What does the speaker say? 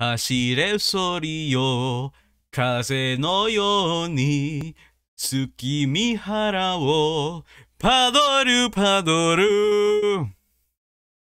走れそりよ風のように月見原をパドルパドル